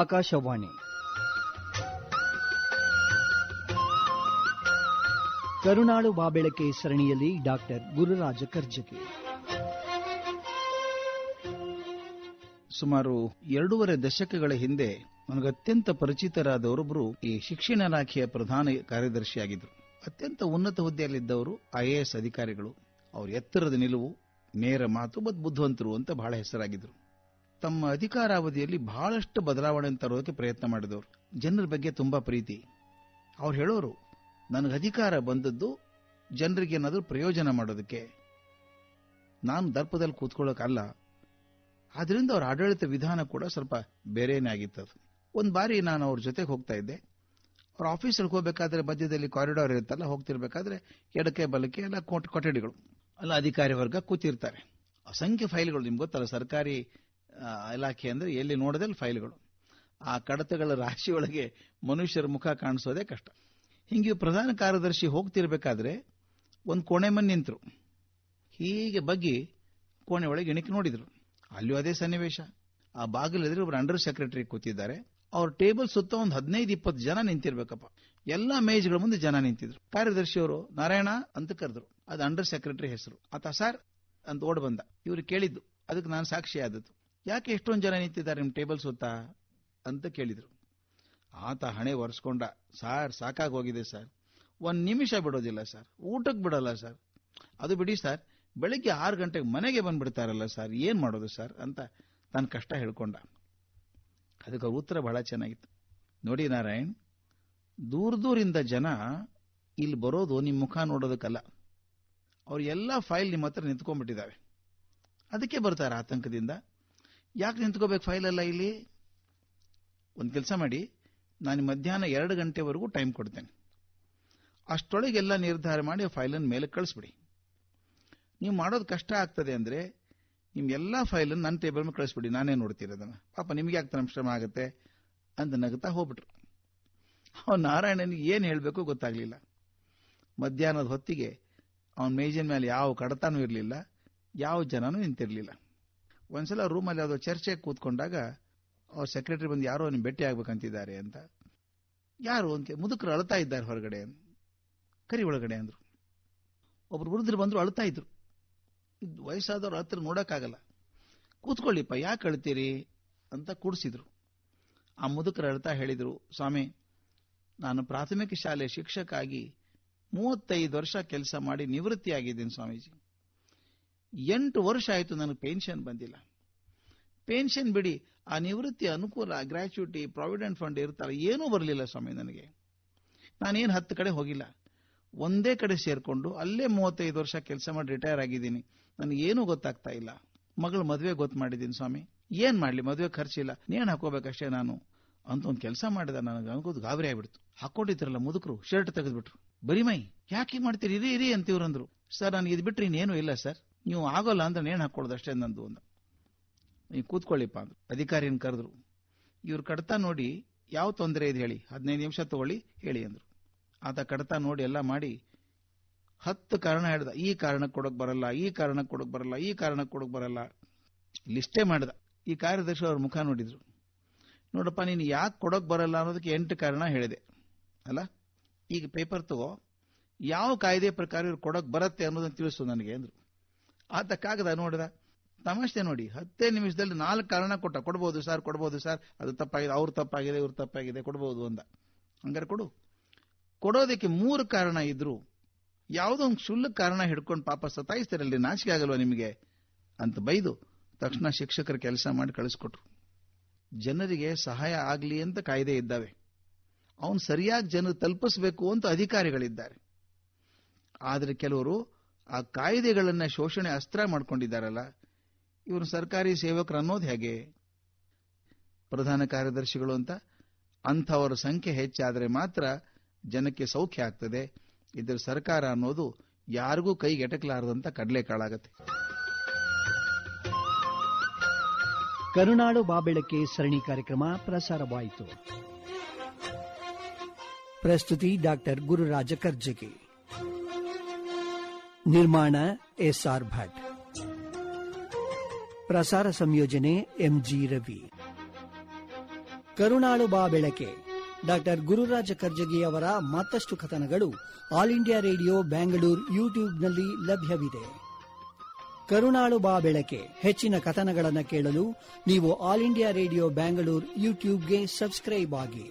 ಆಕಾಶವಾಣಿ ಕರುನಾಳು ಬಾಬೆಳಕೆ ಸರಣಿಯಲ್ಲಿ ಡಾಕ್ಟರ್ ಗುರುರಾಜ ಕರ್ಜಕಿ ಸುಮಾರು ಎರಡೂವರೆ ದಶಕಗಳ ಹಿಂದೆ ನನಗೆ ಅತ್ಯಂತ ಪರಿಚಿತರಾದವರೊಬ್ಬರು ಈ ಶಿಕ್ಷಣ ಇಲಾಖೆಯ ಪ್ರಧಾನ ಕಾರ್ಯದರ್ಶಿಯಾಗಿದ್ದರು ಅತ್ಯಂತ ಉನ್ನತ ಹುದ್ದೆಯಲ್ಲಿದ್ದವರು ಐಎಎಸ್ ಅಧಿಕಾರಿಗಳು ಅವರ ಎತ್ತರದ ನಿಲುವು ನೇರ ಮಾತು ಮತ್ತು ಬುದ್ಧಿವಂತರು ಅಂತ ಬಹಳ ಹೆಸರಾಗಿದ್ದರು ತಮ್ಮ ಅಧಿಕಾರಾವಧಿಯಲ್ಲಿ ಬಹಳಷ್ಟು ಬದಲಾವಣೆ ತರೋದಕ್ಕೆ ಪ್ರಯತ್ನ ಮಾಡಿದವರು ಜನರ ಬಗ್ಗೆ ತುಂಬಾ ಪ್ರೀತಿ ಅವ್ರು ಹೇಳೋರು ನನಗೆ ಅಧಿಕಾರ ಬಂದದ್ದು ಜನರಿಗೆ ಏನಾದರೂ ಪ್ರಯೋಜನ ಮಾಡೋದಕ್ಕೆ ನಾನು ದರ್ಪದಲ್ಲಿ ಕೂತ್ಕೊಳ್ಳೋಕಲ್ಲ ಆದ್ರಿಂದ ಅವ್ರ ಆಡಳಿತ ವಿಧಾನ ಕೂಡ ಸ್ವಲ್ಪ ಬೇರೆಯೇ ಆಗಿತ್ತು ಅದು ಒಂದು ಬಾರಿ ನಾನು ಅವ್ರ ಜೊತೆಗೆ ಹೋಗ್ತಾ ಇದ್ದೆ ಅವ್ರ ಆಫೀಸಲ್ಲಿ ಹೋಗಬೇಕಾದ್ರೆ ಮಧ್ಯದಲ್ಲಿ ಕಾರಿಡಾರ್ ಇರುತ್ತಲ್ಲ ಹೋಗ್ತಿರ್ಬೇಕಾದ್ರೆ ಎಡಕೆ ಬಲಕ್ಕೆ ಎಲ್ಲ ಕೊಠಡಿಗಳು ಅಲ್ಲ ಅಧಿಕಾರಿ ವರ್ಗ ಕೂತಿರ್ತಾರೆ ಅಸಂಖ್ಯ ಫೈಲ್ಗಳು ನಿಮ್ಗೆ ಗೊತ್ತಲ್ಲ ಸರ್ಕಾರಿ ಇಲಾಖೆ ಅಂದ್ರೆ ಎಲ್ಲಿ ನೋಡದಲ್ಲಿ ಫೈಲ್ಗಳು ಆ ಕಡತಗಳ ರಾಶಿಯೊಳಗೆ ಮನುಷ್ಯರ ಮುಖ ಕಾಣಿಸೋದೇ ಕಷ್ಟ ಹೀಗೆ ಪ್ರಧಾನ ಕಾರ್ಯದರ್ಶಿ ಹೋಗ್ತಿರ್ಬೇಕಾದ್ರೆ ಒಂದು ಕೋಣೆ ಮನ್ ನಿಂತರು ಹೀಗೆ ಬಗ್ಗಿ ಕೋಣೆ ಒಳಗೆ ಇಣಕಿ ನೋಡಿದ್ರು ಅಲ್ಲಿಯೂ ಅದೇ ಸನ್ನಿವೇಶ ಆ ಬಾಗಿಲದ್ರೆ ಒಬ್ಬರು ಅಂಡರ್ ಸೆಕ್ರೆಟರಿ ಕೂತಿದ್ದಾರೆ ಅವ್ರ ಟೇಬಲ್ ಸುತ್ತ ಒಂದು ಹದಿನೈದು ಇಪ್ಪತ್ತು ಜನ ನಿಂತಿರ್ಬೇಕಪ್ಪ ಎಲ್ಲ ಮೇಜ್ಗಳ ಮುಂದೆ ಜನ ನಿಂತಿದ್ರು ಕಾರ್ಯದರ್ಶಿಯವರು ನಾರಾಯಣ ಅಂತ ಕರೆದ್ರು ಅದು ಅಂಡರ್ ಸೆಕ್ರೆಟರಿ ಹೆಸರು ಆತ ಸರ್ ಅಂತ ಓಡ್ ಬಂದ ಇವರು ಕೇಳಿದ್ದು ಅದಕ್ಕೆ ನಾನು ಸಾಕ್ಷಿ ಆದದ್ದು ಯಾಕೆ ಎಷ್ಟೊಂದು ಜನ ನಿಂತಿದ್ದಾರೆ ನಿಮ್ಮ ಟೇಬಲ್ ಸುತ್ತ ಅಂತ ಕೇಳಿದರು ಆತ ಹಣೆ ಒರೆಸ್ಕೊಂಡ ಸಾರ್ ಹೋಗಿದೆ ಸರ್ ಒಂದು ನಿಮಿಷ ಬಿಡೋದಿಲ್ಲ ಸರ್ ಊಟಕ್ಕೆ ಬಿಡೋಲ್ಲ ಸರ್ ಅದು ಬಿಡಿ ಸರ್ ಬೆಳಿಗ್ಗೆ ಆರು ಗಂಟೆಗೆ ಮನೆಗೆ ಬಂದ್ಬಿಡ್ತಾರಲ್ಲ ಸರ್ ಏನು ಮಾಡೋದು ಸರ್ ಅಂತ ತನ್ನ ಕಷ್ಟ ಹೇಳ್ಕೊಂಡ ಅದಕ್ಕೆ ಉತ್ತರ ಬಹಳ ಚೆನ್ನಾಗಿತ್ತು ನೋಡಿ ನಾರಾಯಣ್ ದೂರ ದೂರಿಂದ ಜನ ಇಲ್ಲಿ ಬರೋದು ನಿಮ್ಮ ಮುಖ ನೋಡೋದಕ್ಕಲ್ಲ ಅವ್ರ ಎಲ್ಲ ಫೈಲ್ ನಿಮ್ಮ ಹತ್ರ ನಿಂತ್ಕೊಂಡ್ಬಿಟ್ಟಿದ್ದಾವೆ ಅದಕ್ಕೆ ಬರ್ತಾರೆ ಆತಂಕದಿಂದ ಯಾಕೆ ನಿಂತ್ಕೋಬೇಕು ಫೈಲೆಲ್ಲ ಇಲ್ಲಿ ಒಂದು ಕೆಲಸ ಮಾಡಿ ನಾನು ಮಧ್ಯಾಹ್ನ ಎರಡು ಗಂಟೆವರೆಗೂ ಟೈಮ್ ಕೊಡ್ತೇನೆ ಅಷ್ಟೊಳಗೆಲ್ಲ ನಿರ್ಧಾರ ಮಾಡಿ ಫೈಲನ್ನು ಮೇಲೆ ಕಳಿಸ್ಬಿಡಿ ನೀವು ಮಾಡೋದು ಕಷ್ಟ ಆಗ್ತದೆ ಅಂದರೆ ನಿಮ್ಮ ಎಲ್ಲ ಫೈಲನ್ನು ನನ್ನ ಟೇಬಲ್ ಮೇಲೆ ಕಳಿಸ್ಬಿಡಿ ನಾನೇ ನೋಡ್ತಿರೋದನ್ನು ಪಾಪ ನಿಮಗೆ ಯಾಕೆ ಶ್ರಮ ಆಗುತ್ತೆ ಅಂತ ನಗುತ್ತಾ ಹೋಗ್ಬಿಟ್ರು ಅವನು ನಾರಾಯಣನಿಗೆ ಏನು ಹೇಳಬೇಕು ಗೊತ್ತಾಗಲಿಲ್ಲ ಮಧ್ಯಾಹ್ನದ ಹೊತ್ತಿಗೆ ಅವನ ಮೇಜಿನ ಮೇಲೆ ಯಾವ ಕಡತನೂ ಇರಲಿಲ್ಲ ಯಾವ ಜನನೂ ನಿಂತಿರಲಿಲ್ಲ ಒಂದ್ಸಲ ರೂಮಲ್ಲಿ ಯಾವುದೋ ಚರ್ಚೆಗೆ ಕೂತ್ಕೊಂಡಾಗ ಅವ್ರ ಸೆಕ್ರೆಟರಿ ಬಂದು ಯಾರೋ ನಿಮ್ ಭೇಟಿ ಆಗ್ಬೇಕಂತಿದ್ದಾರೆ ಅಂತ ಯಾರು ಅಂತ ಮುದುಕರು ಅಳ್ತಾ ಇದ್ದಾರೆ ಹೊರಗಡೆ ಕರಿ ಒಳಗಡೆ ಅಂದ್ರು ಒಬ್ರು ವೃದ್ಧರು ಬಂದ್ರು ಅಳ್ತಾ ಇದ್ರು ವಯಸ್ಸಾದವ್ರು ಹತ್ರ ನೋಡೋಕ್ಕಾಗಲ್ಲ ಕೂತ್ಕೊಳ್ಳಿಪ್ಪ ಯಾಕೆ ಅಳ್ತೀರಿ ಅಂತ ಕೂಡಿಸಿದ್ರು ಆ ಮುದುಕರು ಅಳ್ತಾ ಹೇಳಿದರು ಸ್ವಾಮಿ ನಾನು ಪ್ರಾಥಮಿಕ ಶಾಲೆ ಶಿಕ್ಷಕ ಆಗಿ ಮೂವತ್ತೈದು ವರ್ಷ ಕೆಲಸ ಮಾಡಿ ನಿವೃತ್ತಿಯಾಗಿದ್ದೀನಿ ಸ್ವಾಮೀಜಿ ಎಂಟು ವರ್ಷ ಆಯಿತು ನನಗೆ ಪೆನ್ಷನ್ ಬಂದಿಲ್ಲ ಪೆನ್ಷನ್ ಬಿಡಿ ಆ ನಿವೃತ್ತಿ ಅನುಕೂಲ ಗ್ರಾಚ್ಯುಟಿ ಪ್ರಾವಿಡೆಂಟ್ ಫಂಡ್ ಇರ್ತಾರೆ ಏನೂ ಬರಲಿಲ್ಲ ಸ್ವಾಮಿ ನನಗೆ ನಾನೇನು ಹತ್ತು ಕಡೆ ಹೋಗಿಲ್ಲ ಒಂದೇ ಕಡೆ ಸೇರಿಕೊಂಡು ಅಲ್ಲೇ ಮೂವತ್ತೈದು ವರ್ಷ ಕೆಲಸ ಮಾಡಿ ರಿಟೈರ್ ಆಗಿದ್ದೀನಿ ನನಗೇನೂ ಗೊತ್ತಾಗ್ತಾ ಇಲ್ಲ ಮಗಳ ಮದುವೆ ಗೊತ್ತು ಮಾಡಿದ್ದೀನಿ ಸ್ವಾಮಿ ಏನು ಮಾಡಲಿ ಮದುವೆ ಖರ್ಚಿಲ್ಲ ನೇಣು ಹಾಕೋಬೇಕಷ್ಟೇ ನಾನು ಅಂತ ಒಂದು ಕೆಲಸ ಮಾಡಿದ ನನಗೆ ಅನ್ಕೋದು ಗಾಬರಿ ಆಗ್ಬಿಡ್ತು ಹಾಕೊಂಡಿದ್ರಲ್ಲ ಮುದುಕರು ಶರ್ಟ್ ತೆಗೆದ್ಬಿಟ್ರು ಬರೀ ಮೈ ಯಾಕೆ ಮಾಡ್ತೀರಿ ಇರಿ ಇರಿ ಅಂತಿವ್ರಂದ್ರು ಸರ್ ನನಗೆ ಇದು ಬಿಟ್ರೆ ಇನ್ನೇನು ಇಲ್ಲ ಸರ್ ನೀವು ಆಗೋಲ್ಲ ಅಂದ್ರೆ ನೇಣು ಹಾಕ್ಕೊಡೋದು ಅಷ್ಟೇ ನಂದು ಅಂದ ನೀವು ಕೂತ್ಕೊಳ್ಳಿಪ್ಪ ಅಂದ್ರು ಅಧಿಕಾರಿಯನ್ನು ಕರೆದ್ರು ಇವ್ರು ಕಡತ ನೋಡಿ ಯಾವ ತೊಂದರೆ ಇದೆ ಹೇಳಿ ಹದಿನೈದು ನಿಮಿಷ ತಗೊಳ್ಳಿ ಹೇಳಿ ಅಂದ್ರು ಆತ ಕಡತ ನೋಡಿ ಎಲ್ಲ ಮಾಡಿ ಹತ್ತು ಕಾರಣ ಹೇಳ್ದ ಈ ಕಾರಣಕ್ಕೆ ಕೊಡೋಕೆ ಬರಲ್ಲ ಈ ಕಾರಣಕ್ಕೆ ಕೊಡೋಕೆ ಬರಲ್ಲ ಈ ಕಾರಣಕ್ಕೆ ಕೊಡೋಕೆ ಬರಲ್ಲ ಲಿಸ್ಟೇ ಮಾಡ್ದ ಈ ಕಾರ್ಯದರ್ಶಿ ಅವ್ರ ಮುಖ ನೋಡಿದ್ರು ನೋಡಪ್ಪ ನೀನು ಯಾಕೆ ಕೊಡೋಕೆ ಬರಲ್ಲ ಅನ್ನೋದಕ್ಕೆ ಎಂಟು ಕಾರಣ ಹೇಳಿದೆ ಅಲ್ಲ ಈಗ ಪೇಪರ್ ತಗೋ ಯಾವ ಕಾಯ್ದೆ ಪ್ರಕಾರ ಇವ್ರು ಕೊಡೋಕೆ ಬರುತ್ತೆ ಅನ್ನೋದನ್ನು ತಿಳಿಸು ನನಗೆ ಅಂದರು ಆತ ಕಾಗದ ನೋಡಿದ ತಮಾಷೆ ನೋಡಿ ಹತ್ತೇ ನಿಮಿಷದಲ್ಲಿ ನಾಲ್ಕು ಕಾರಣ ಕೊಟ್ಟ ಕೊಡ್ಬೋದು ಸರ್ ಕೊಡ್ಬೋದು ಸರ್ ಅದು ತಪ್ಪಾಗಿದೆ ಅವ್ರು ತಪ್ಪಾಗಿದೆ ಇವ್ರು ತಪ್ಪಾಗಿದೆ ಕೊಡ್ಬೋದು ಅಂತ ಹಂಗಾರೆ ಕೊಡು ಕೊಡೋದಕ್ಕೆ ಮೂರು ಕಾರಣ ಇದ್ರು ಯಾವುದೋ ಒಂದು ಸುಳ್ಳು ಕಾರಣ ಹಿಡ್ಕೊಂಡು ಪಾಪ ಸತಾಯಿಸ್ತಿರಲ್ಲಿ ನಾಚಿಕೆ ಆಗಲ್ವಾ ನಿಮಗೆ ಅಂತ ಬೈದು ತಕ್ಷಣ ಶಿಕ್ಷಕರ ಕೆಲಸ ಮಾಡಿ ಕಳಿಸ್ಕೊಟ್ರು ಜನರಿಗೆ ಸಹಾಯ ಆಗಲಿ ಅಂತ ಕಾಯ್ದೆ ಇದ್ದಾವೆ ಅವನು ಸರಿಯಾಗಿ ಜನರು ತಲ್ಪಸ್ಬೇಕು ಅಂತ ಅಧಿಕಾರಿಗಳಿದ್ದಾರೆ ಆದರೆ ಕೆಲವರು ಆ ಕಾಯ್ದೆಗಳನ್ನು ಶೋಷಣೆ ಅಸ್ತ್ರ ಮಾಡಿಕೊಂಡಿದ್ದಾರಲ್ಲ ಇವರು ಸರ್ಕಾರಿ ಸೇವಕರು ಅನ್ನೋದು ಹೇಗೆ ಪ್ರಧಾನ ಕಾರ್ಯದರ್ಶಿಗಳು ಅಂತ ಅಂಥವರ ಸಂಖ್ಯೆ ಹೆಚ್ಚಾದರೆ ಮಾತ್ರ ಜನಕ್ಕೆ ಸೌಖ್ಯ ಆಗ್ತದೆ ಇದ್ರ ಸರ್ಕಾರ ಅನ್ನೋದು ಯಾರಿಗೂ ಕೈಗೆಟಕಲಾರದಂತ ಕಾಳಾಗತ್ತೆ ಕರುನಾಡು ಬಾಬೆಳಕ್ಕೆ ಸರಣಿ ಕಾರ್ಯಕ್ರಮ ಪ್ರಸಾರವಾಯಿತು ಪ್ರಸ್ತುತಿ ಡಾಕ್ಟರ್ ಗುರುರಾಜ ಕರ್ಜಗಿ ನಿರ್ಮಾಣ ಎಸ್ ಆರ್ ಭಟ್ ಪ್ರಸಾರ ಸಂಯೋಜನೆ ಜಿ ರವಿ ಕರುಣಾಳು ಬಾ ಬೆಳಕೆ ಡಾಕ್ಟರ್ ಗುರುರಾಜ ಕರ್ಜಗಿ ಅವರ ಮತ್ತಷ್ಟು ಕಥನಗಳು ಆಲ್ ಇಂಡಿಯಾ ರೇಡಿಯೋ ಬ್ಯಾಂಗ್ಳೂರ್ ಯೂಟ್ಯೂಬ್ನಲ್ಲಿ ಲಭ್ಯವಿದೆ ಕರುಣಾಳು ಬಾ ಬೆಳಕೆ ಹೆಚ್ಚಿನ ಕಥನಗಳನ್ನು ಕೇಳಲು ನೀವು ಆಲ್ ಇಂಡಿಯಾ ರೇಡಿಯೋ ಬ್ಯಾಂಗ್ಳೂರ್ ಯೂಟ್ಯೂಬ್ಗೆ ಸಬ್ಸ್ಕ್ರೈಬ್ ಆಗಿ